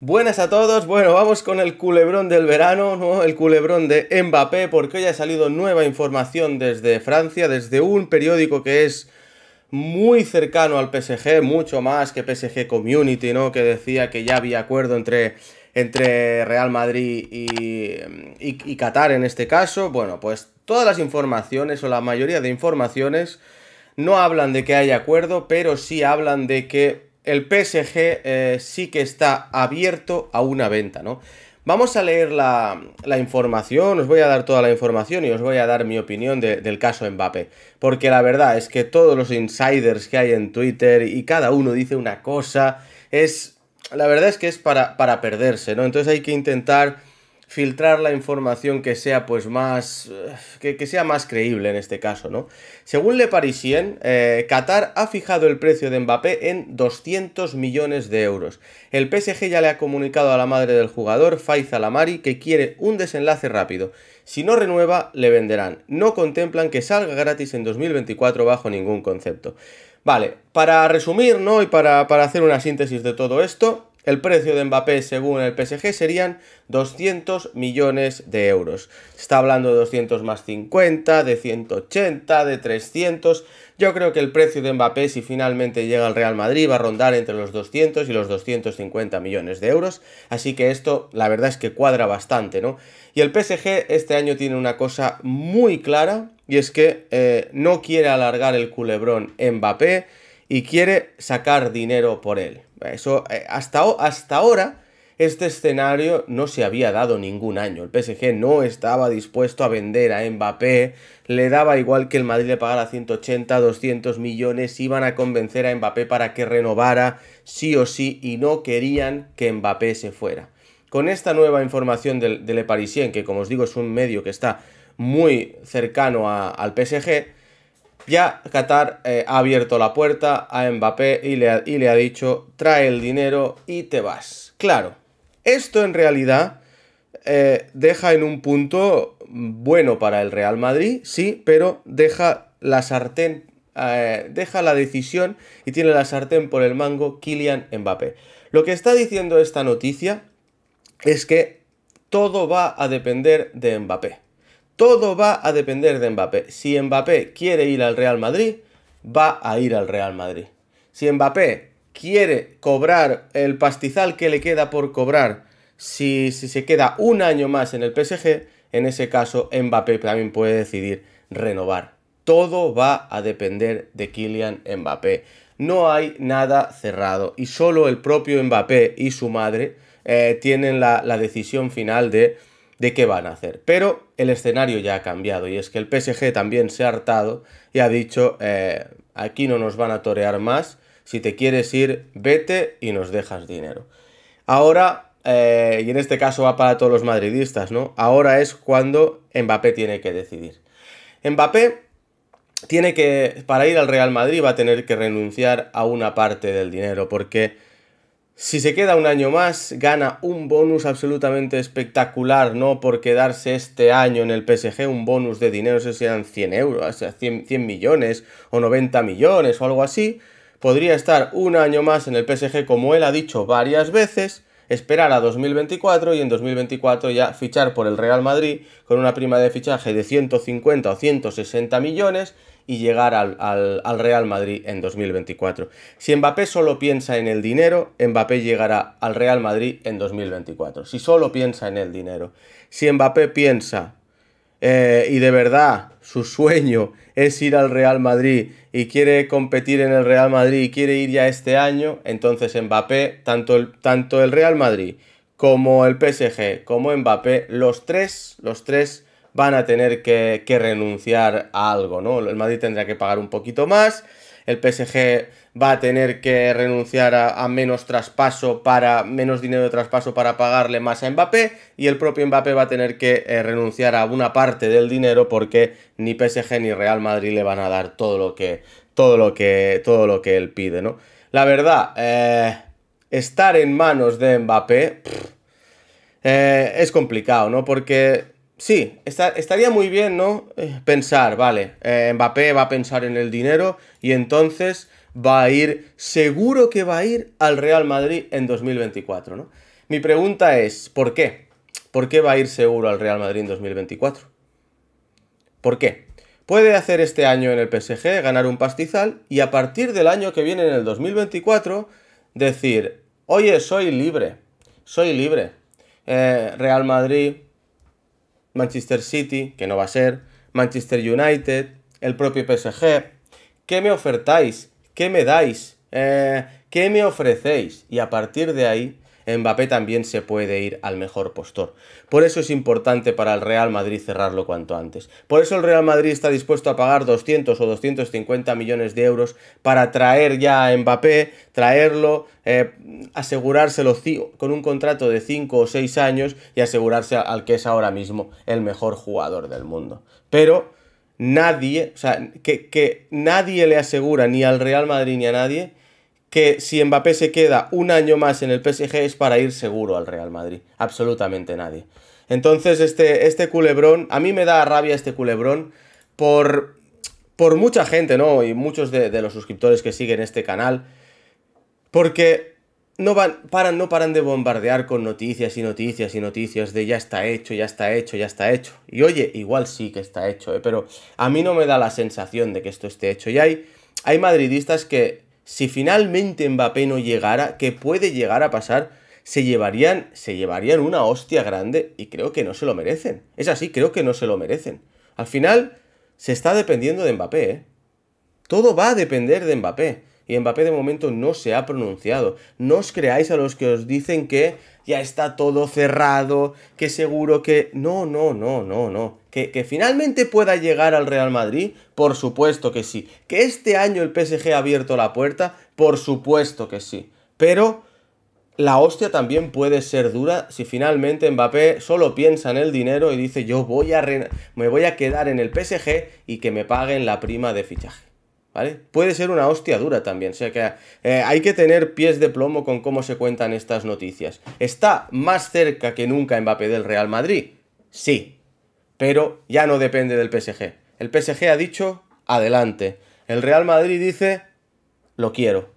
Buenas a todos, bueno, vamos con el culebrón del verano, ¿no? el culebrón de Mbappé, porque hoy ha salido nueva información desde Francia, desde un periódico que es muy cercano al PSG, mucho más que PSG Community, ¿no? que decía que ya había acuerdo entre, entre Real Madrid y, y Qatar en este caso. Bueno, pues todas las informaciones o la mayoría de informaciones no hablan de que haya acuerdo, pero sí hablan de que el PSG eh, sí que está abierto a una venta, ¿no? Vamos a leer la, información, os voy a dar toda la información y os voy a dar mi opinión del caso Mbappé. Porque la verdad es que todos los insiders que hay en Twitter y cada uno dice una cosa, es... La verdad es que es para, para perderse, ¿no? Entonces hay que intentar filtrar la información que sea pues más eh, que, sea más creíble en este caso, ¿no? Según Le Parisien, eh, Qatar ha fijado el precio de Mbappé en 200 millones de euros. El PSG ya le ha comunicado a la madre del jugador, Faiza Lamari, que quiere un desenlace rápido. Si no renueva, le venderán. No contemplan que salga gratis en 2024 bajo ningún concepto. Vale, para resumir, ¿no? Y para, para hacer una síntesis de todo esto, el precio de Mbappé según el PSG serían 200 millones de euros. está hablando de 200 más 50, de 180, de 300. Yo creo que el precio de Mbappé si finalmente llega al Real Madrid va a rondar entre los 200 y los 250 millones de euros. Así que esto la verdad es que cuadra bastante, ¿no? Y el PSG este año tiene una cosa muy clara y es que eh, no quiere alargar el culebrón Mbappé y quiere sacar dinero por él. Eso, eh, hasta, hasta ahora, este escenario no se había dado ningún año. El PSG no estaba dispuesto a vender a Mbappé, le daba igual que el Madrid le pagara 180, 200 millones, iban a convencer a Mbappé para que renovara sí o sí y no querían que Mbappé se fuera. Con esta nueva información de Le Parisien, que como os digo es un medio que está muy cercano al PSG, ya Qatar eh, ha abierto la puerta a Mbappé y le, ha, dicho, trae el dinero y te vas. Claro, esto en realidad eh, deja en un punto bueno para el Real Madrid, sí, pero deja la sartén, eh, deja la decisión y tiene la sartén por el mango Kylian Mbappé. Lo que está diciendo esta noticia es que todo va a depender de Mbappé. Todo va a depender de Mbappé. Si Mbappé quiere ir al Real Madrid, va a ir al Real Madrid. Si Mbappé quiere cobrar el pastizal que le queda por cobrar, si, se queda un año más en el PSG, en ese caso Mbappé también puede decidir renovar. Todo va a depender de Kylian Mbappé. No hay nada cerrado y solo el propio Mbappé y su madre eh, tienen la decisión final de de qué van a hacer. Pero el escenario ya ha cambiado y es que el PSG también se ha hartado y ha dicho, eh, aquí no nos van a torear más, si te quieres ir, vete y nos dejas dinero. Ahora, eh, y en este caso va para todos los madridistas, ¿no? Ahora es cuando Mbappé tiene que decidir. Mbappé tiene que, para ir al Real Madrid va a tener que renunciar a una parte del dinero porque si se queda un año más, gana un bonus absolutamente espectacular, ¿no? Por quedarse este año en el PSG, un bonus de dinero, no sé si 100 euros, 100, 100 millones o 90 millones o algo así. Podría estar un año más en el PSG, como él ha dicho varias veces, esperar a 2024 y en 2024 ya fichar por el Real Madrid con una prima de fichaje de 150 o 160 millones y llegar al, Real Madrid en 2024. Si Mbappé solo piensa en el dinero, Mbappé llegará al Real Madrid en 2024. Si solo piensa en el dinero. Si Mbappé piensa eh, y de verdad su sueño es ir al Real Madrid y quiere competir en el Real Madrid y quiere ir ya este año, entonces Mbappé, tanto el, tanto el Real Madrid como el PSG, como Mbappé, los tres, los tres van a tener que, que renunciar a algo, ¿no? El Madrid tendrá que pagar un poquito más, el PSG va a tener que renunciar a, menos traspaso para menos dinero de traspaso para pagarle más a Mbappé y el propio Mbappé va a tener que eh, renunciar a una parte del dinero porque ni PSG ni Real Madrid le van a dar todo lo que todo lo que todo lo que él pide, ¿no? La verdad, eh, estar en manos de Mbappé eh, es complicado, ¿no? Porque sí, estaría muy bien, ¿no? Eh, pensar, vale, eh, Mbappé va a pensar en el dinero y entonces va a ir, seguro que va a ir al Real Madrid en 2024, ¿no? Mi pregunta es, ¿por qué? ¿Por qué va a ir seguro al Real Madrid en 2024? ¿Por qué? Puede hacer este año en el PSG, ganar un pastizal y a partir del año que viene, en el 2024, decir, oye, soy libre, soy libre. Eh, Real Madrid, Manchester City, que no va a ser, Manchester United, el propio PSG. ¿Qué me ofertáis? ¿Qué me dais? Eh, ¿Qué me ofrecéis? Y a partir de ahí Mbappé también se puede ir al mejor postor. Por eso es importante para el Real Madrid cerrarlo cuanto antes. Por eso el Real Madrid está dispuesto a pagar 200 o 250 millones de euros para traer ya a Mbappé, traerlo, eh, asegurárselo con un contrato de 5 o 6 años y asegurarse al que es ahora mismo el mejor jugador del mundo. Pero nadie, o sea, que nadie le asegura, ni al Real Madrid ni a nadie, que si Mbappé se queda un año más en el PSG es para ir seguro al Real Madrid. Absolutamente nadie. Entonces este, este culebrón, a mí me da rabia este culebrón por, por mucha gente, ¿no? Y muchos de, los suscriptores que siguen este canal. Porque no van, paran, no paran de bombardear con noticias y noticias y noticias de ya está hecho, ya está hecho, ya está hecho. Y oye, igual sí que está hecho, ¿eh? pero a mí no me da la sensación de que esto esté hecho. Y hay, hay madridistas que si finalmente Mbappé no llegara, que puede llegar a pasar, se llevarían, se llevarían una hostia grande y creo que no se lo merecen. Es así, creo que no se lo merecen. Al final, se está dependiendo de Mbappé, ¿eh? Todo va a depender de Mbappé. Y Mbappé de momento no se ha pronunciado. No os creáis a los que os dicen que ya está todo cerrado, que seguro que... No, no, no, no, no. Que, finalmente pueda llegar al Real Madrid, por supuesto que sí. Que este año el PSG ha abierto la puerta, por supuesto que sí. Pero la hostia también puede ser dura si finalmente Mbappé solo piensa en el dinero y dice yo voy a me voy a quedar en el PSG y que me paguen la prima de fichaje. ¿vale? Puede ser una hostia dura también, o sea que eh, hay que tener pies de plomo con cómo se cuentan estas noticias. ¿Está más cerca que nunca Mbappé del Real Madrid? Sí, pero ya no depende del PSG. El PSG ha dicho, adelante. El Real Madrid dice, lo quiero.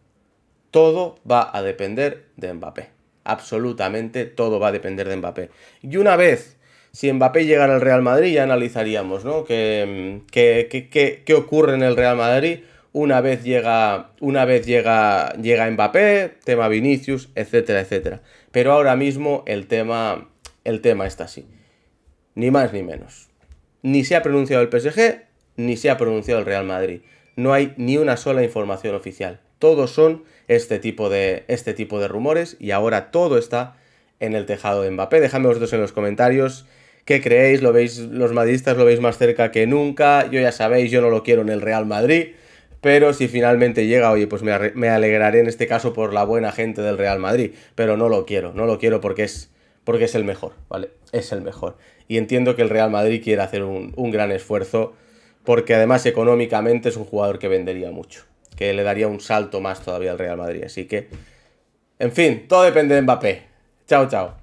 Todo va a depender de Mbappé. Absolutamente todo va a depender de Mbappé. Y una vez si Mbappé llegara al Real Madrid ya analizaríamos, ¿no? Mm, ¿Qué, ocurre en el Real Madrid una vez llega, una vez llega, llega Mbappé, tema Vinicius, etcétera, etcétera. Pero ahora mismo el tema, el tema está así. Ni más ni menos. Ni se ha pronunciado el PSG, ni se ha pronunciado el Real Madrid. No hay ni una sola información oficial. Todos son este tipo de, este tipo de rumores y ahora todo está en el tejado de Mbappé. Déjame vosotros en los comentarios ¿Qué creéis? ¿Lo veis los madridistas? ¿Lo veis más cerca que nunca? Yo ya sabéis, yo no lo quiero en el Real Madrid. Pero si finalmente llega, oye, pues me, alegraré en este caso por la buena gente del Real Madrid. Pero no lo quiero, no lo quiero porque es, porque es el mejor, ¿vale? Es el mejor. Y entiendo que el Real Madrid quiera hacer un gran esfuerzo porque además económicamente es un jugador que vendería mucho, que le daría un salto más todavía al Real Madrid. Así que, en fin, todo depende de Mbappé. Chao, chao.